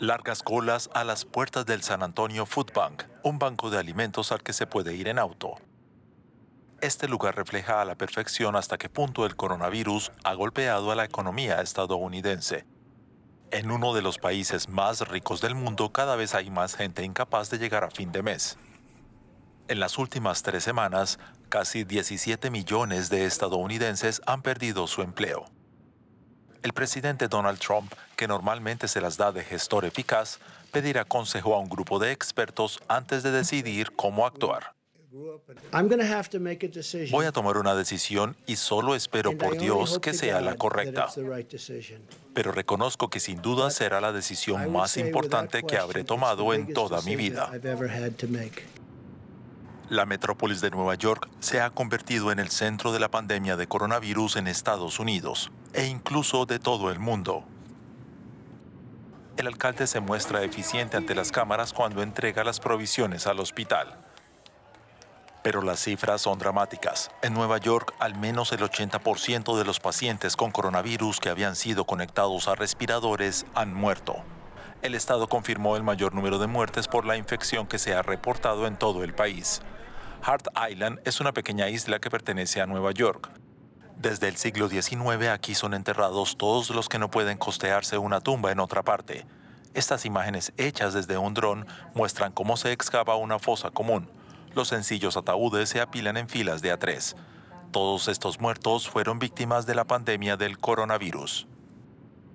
Largas colas a las puertas del San Antonio Food Bank, un banco de alimentos al que se puede ir en auto. Este lugar refleja a la perfección hasta qué punto el coronavirus ha golpeado a la economía estadounidense. En uno de los países más ricos del mundo cada vez hay más gente incapaz de llegar a fin de mes. En las últimas tres semanas, casi 17 millones de estadounidenses han perdido su empleo. El presidente Donald Trump, que normalmente se las da de gestor eficaz, pedirá consejo a un grupo de expertos antes de decidir cómo actuar. Voy a tomar una decisión y solo espero por Dios que sea la correcta. Pero reconozco que sin duda será la decisión más importante que habré tomado en toda mi vida. La metrópolis de Nueva York se ha convertido en el centro de la pandemia de coronavirus en Estados Unidos e incluso de todo el mundo. El alcalde se muestra eficiente ante las cámaras cuando entrega las provisiones al hospital. Pero las cifras son dramáticas. En Nueva York, al menos el 80% de los pacientes con coronavirus que habían sido conectados a respiradores han muerto el Estado confirmó el mayor número de muertes por la infección que se ha reportado en todo el país. Hart Island es una pequeña isla que pertenece a Nueva York. Desde el siglo XIX aquí son enterrados todos los que no pueden costearse una tumba en otra parte. Estas imágenes hechas desde un dron muestran cómo se excava una fosa común. Los sencillos ataúdes se apilan en filas de a tres. Todos estos muertos fueron víctimas de la pandemia del coronavirus.